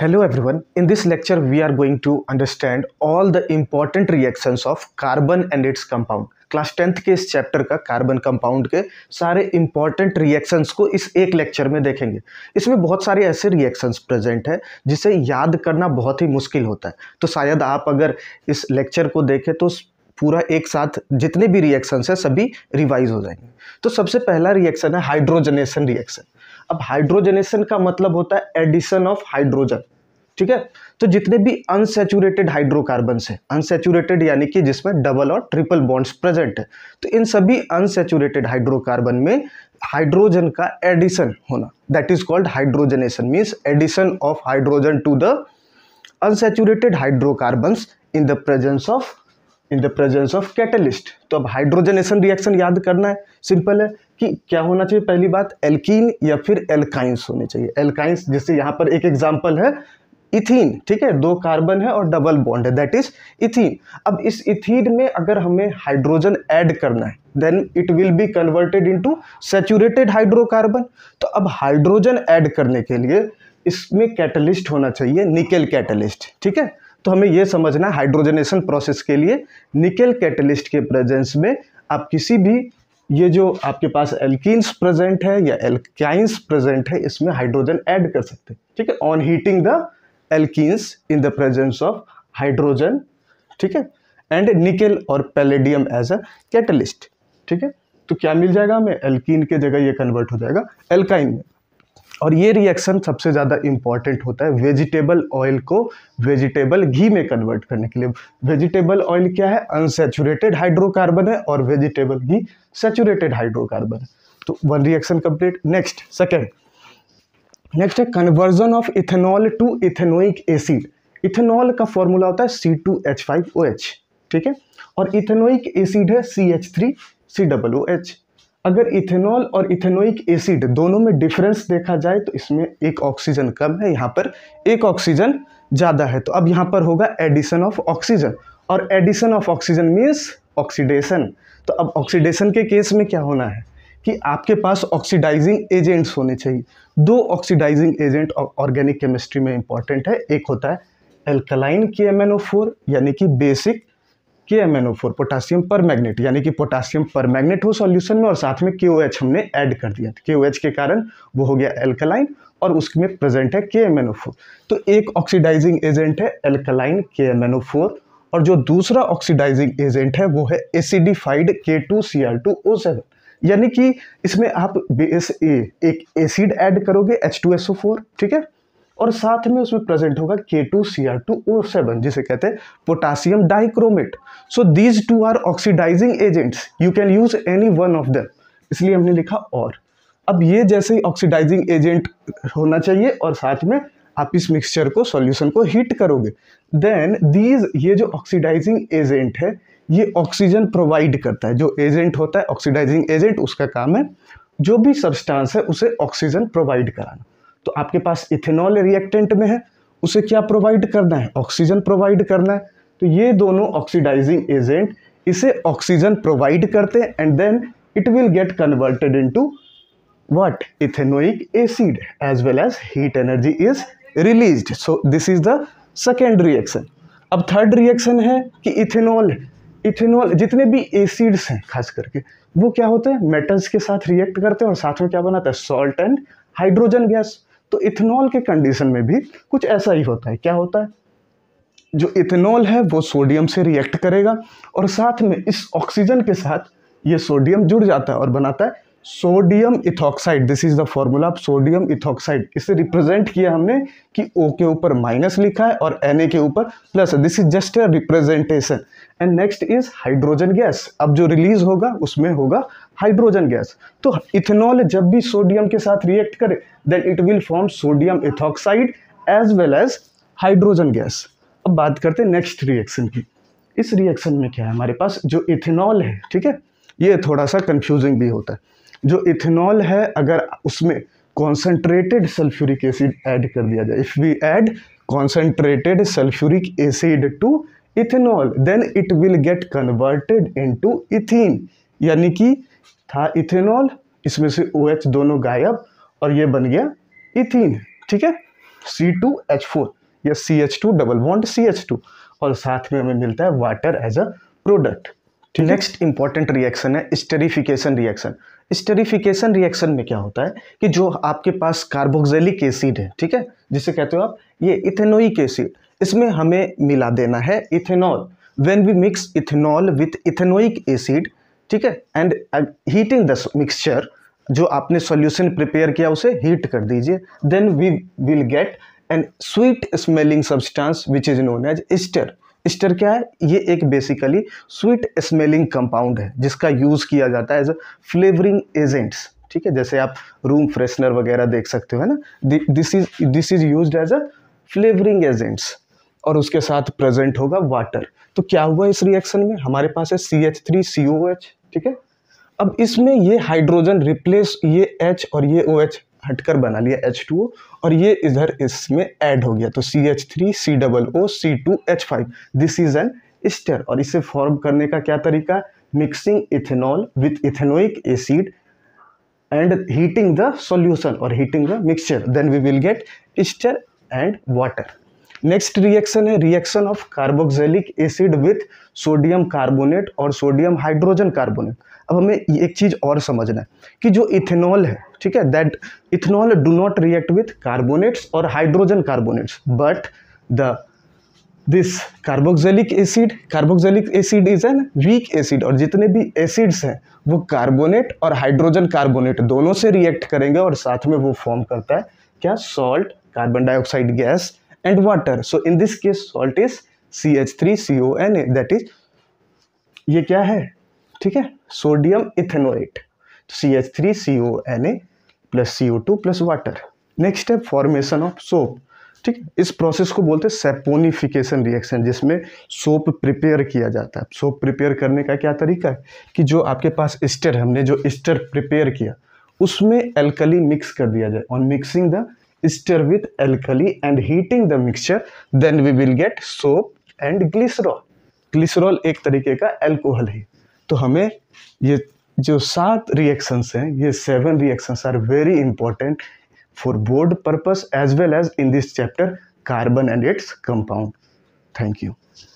Hello everyone in this lecture we are going to understand all the important reactions of carbon and its compound. Class tenth के इस chapter का carbon compound के सारे important reactions को इस एक lecture में देखेंगे इसमें बहुत सारे ऐसे रिएक्शंस प्रेजेंट है जिसे याद करना बहुत ही मुश्किल होता है तो शायद आप अगर इस लेक्चर को देखें तो पूरा एक साथ जितने भी रिएक्शंस हैं सभी रिवाइज हो जाएंगे तो सबसे पहला रिएक्शन है हाइड्रोजनेशन रिएक्शन अब हाइड्रोजनेशन का मतलब होता है एडिशन ऑफ हाइड्रोजन ठीक है तो जितने भी अनसेचुरेटेड हाइड्रोकार्बन है अनसेचुरेटेड यानी कि जिसमें डबल और ट्रिपल बॉन्ड्स प्रेजेंट है तो इन सभी अनसेचुरेटेड हाइड्रोकार्बन में हाइड्रोजन का एडिशन होना that is called hydrogenation means addition of hydrogen to the unsaturated hydrocarbon in the presence of in the presence of catalyst तो अब हाइड्रोजनेशन रिएक्शन याद करना है सिंपल है कि क्या होना चाहिए पहली बात एल्कीन या फिर एल्काइंस होने चाहिए एल्काइंस जैसे यहाँ पर एक एग्जाम्पल है इथीन ठीक है दो कार्बन है और डबल बॉन्ड है दैट इज इथीन अब इस इथीन में अगर हमें हाइड्रोजन ऐड करना है then it will be converted into saturated hydrocarbon तो अब हाइड्रोजन ऐड करने के लिए इसमें कैटलिस्ट होना चाहिए निकेल कैटलिस्ट ठीक है तो हमें यह समझना हाइड्रोजनेशन प्रोसेस के लिए निकेल कैटलिस्ट के प्रेजेंस में आप किसी भी ये जो आपके पास एल्किन्स प्रेजेंट है या एल्काइंस प्रेजेंट है इसमें हाइड्रोजन ऐड कर सकते हैं ठीक है on heating the alkenes in the presence of hydrogen ठीक है एंड निकेल और पैलेडियम एज अ कैटलिस्ट ठीक है तो क्या मिल जाएगा हमें एल्कीन के जगह ये कन्वर्ट हो जाएगा एल्काइन में और ये रिएक्शन सबसे ज़्यादा इम्पॉर्टेंट होता है वेजिटेबल ऑयल को वेजिटेबल घी में कन्वर्ट करने के लिए वेजिटेबल ऑयल क्या है अनसेचुरेटेड हाइड्रोकार्बन है और वेजिटेबल घी सेचुरेटेड हाइड्रोकार्बन है तो one reaction complete next second next है conversion of ethanol to ethanoic acid ethanol का फॉर्मूला होता है C two H five O H ठीक है और इथेनोइक एसिड है C H three C W H अगर इथेनॉल और इथेनोइक एसिड दोनों में डिफरेंस देखा जाए तो इसमें एक ऑक्सीजन कम है यहाँ पर एक ऑक्सीजन ज़्यादा है तो अब यहाँ पर होगा एडिशन ऑफ ऑक्सीजन और addition of oxygen means oxidation तो अब ऑक्सीडेशन के केस में क्या होना है कि आपके पास ऑक्सीडाइजिंग एजेंट्स होने चाहिए दो ऑक्सीडाइजिंग एजेंट ऑर्गेनिक केमिस्ट्री में इंपॉर्टेंट है एक होता है एल्कलाइन के एम यानी कि basic K M N O four potassium permanganate यानी कि पोटासियम पर मैग्नेट हो सॉल्यूशन में और साथ में के ओ एच हमने ऐड कर दिया के ओ एच के कारण वो हो गया एल्कलाइन और उसमें प्रेजेंट है के एम एन ओ फोर तो एक ऑक्सीडाइजिंग एजेंट है alkaline K M N O four और जो दूसरा ऑक्सीडाइजिंग एजेंट है वो है acidified K two C R two O seven यानी कि इसमें आप बेस ए एक एसिड ऐड करोगे H two S O four ठीक है और साथ में उसमें प्रेजेंट होगा K two C R two O seven जिसे कहते हैं potassium dichromate so these two are oxidising agents you can use any one of them इसलिए हमने लिखा और अब ये जैसे ही ऑक्सीडाइजिंग एजेंट होना चाहिए और साथ में आप इस मिक्सचर को सॉल्यूशन को हीट करोगे देन दीज ये जो ऑक्सीडाइजिंग एजेंट है ये ऑक्सीजन प्रोवाइड करता है जो एजेंट होता है ऑक्सीडाइजिंग एजेंट उसका काम है जो भी सब्सटेंस है उसे ऑक्सीजन प्रोवाइड कराना तो आपके पास इथेनॉल रिएक्टेंट में है उसे क्या प्रोवाइड करना है ऑक्सीजन प्रोवाइड करना है तो ये दोनों ऑक्सीडाइजिंग एजेंट इसे ऑक्सीजन प्रोवाइड करते हैं and then it will get converted into what ethanoic acid as well as heat energy is released so this is the second reaction अब थर्ड रिएक्शन है कि इथेनॉल इथेनॉल जितने भी acids हैं खास करके वो क्या होते हैं मेटल्स के साथ रिएक्ट करते हैं और साथ में क्या बनाता है सॉल्ट एंड हाइड्रोजन गैस तो इथेनॉल के कंडीशन में भी कुछ ऐसा ही होता है क्या होता है जो इथेनॉल है वो सोडियम से रिएक्ट करेगा और साथ में इस ऑक्सीजन के साथ ये सोडियम जुड़ जाता है और बनाता है sodium ethoxide this is the formula sodium ethoxide इसे रिप्रेजेंट किया हमने कि ओ के ऊपर माइनस लिखा है और एन के ऊपर plus this is just a representation and next is hydrogen gas अब जो रिलीज होगा उसमें होगा हाइड्रोजन गैस तो इथेनॉल जब भी सोडियम के साथ रिएक्ट करे then it will form sodium ethoxide as well as hydrogen gas अब बात करते हैं नेक्स्ट रिएक्शन की इस रिएक्शन में क्या है हमारे पास जो इथेनॉल है ठीक है ये थोड़ा सा कंफ्यूजिंग भी होता है जो इथेनॉल है अगर उसमें कॉन्सेंट्रेटेड सल्फ्यूरिक एसिड ऐड कर दिया जाए if we add concentrated sulphuric acid to ethanol then it will get converted into ethene यानी कि था इथेनॉल इसमें से ओ OH दोनों गायब और ये बन गया इथीन ठीक है सी टू एच फोर या C H two double bond C H two और साथ में हमें मिलता है water as a product next important reaction है स्टेरिफिकेशन रिएक्शन स्टेरिफिकेशन रिएक्शन में क्या होता है कि जो आपके पास कार्बोक्सिलिक एसिड है ठीक है जिसे कहते हो आप ये इथेनोइक एसिड इसमें हमें मिला देना है ethanol when we mix ethanol with ethanoic acid ठीक है एंड हीटिंग द मिक्सचर जो आपने सॉल्यूशन प्रिपेयर किया उसे हीट कर दीजिए then we will get an sweet smelling substance which is known as ester ester क्या है ये एक बेसिकली स्वीट स्मेलिंग कंपाउंड है जिसका यूज़ किया जाता है एज अ फ्लेवरिंग एजेंट्स ठीक है जैसे आप रूम फ्रेशनर वगैरह देख सकते हो है ना this is this is use as a flavouring agents और उसके साथ प्रेजेंट होगा वाटर तो क्या हुआ इस रिएक्शन में हमारे पास है C H three C O H ठीक है अब इसमें ये हाइड्रोजन रिप्लेस ये एच और ये ओ OH, एच हटकर बना लिया एच टू ओ और ये इधर इसमें ऐड हो गया तो C H three C double O C two H five this is an ester और इसे फॉर्म करने का क्या तरीका है mixing ethanol with ethanoic acid and heating the solution और heating the mixture then we will get ester and water next reaction is reaction of carboxylic acid with sodium carbonate और सोडियम हाइड्रोजन कार्बोनेट अब हमें एक चीज़ और समझना है कि जो इथेनॉल है ठीक है that ethanol do not react with carbonates और hydrogen carbonates but the this carboxylic acid carboxylic acid is an weak acid और जितने भी एसिड्स हैं वो कार्बोनेट और हाइड्रोजन कार्बोनेट दोनों से रिएक्ट करेंगे और साथ में वो फॉर्म करता है क्या salt carbon dioxide gas and water so in this case salt is C H three C O N A that is ये क्या है ठीक है sodium ethanoate C H three C O N A plus C O two plus water next is formation of soap ठीक है इस process को बोलते हैं सेपोनिफिकेशन रिएक्शन जिसमें सोप प्रिपेयर किया जाता है सोप प्रिपेयर करने का क्या तरीका है कि जो आपके पास स्टर हमने जो स्टर प्रिपेयर किया उसमें एल्कली मिक्स कर दिया जाए on mixing the ester with alkali and heating the mixture then we will get soap and glycerol glycerol एक तरीके का एल्कोहल है तो हमें ये जो सात रिएक्शंस हैं ये seven reactions are very important for board purpose as well as in this chapter carbon and its compound thank you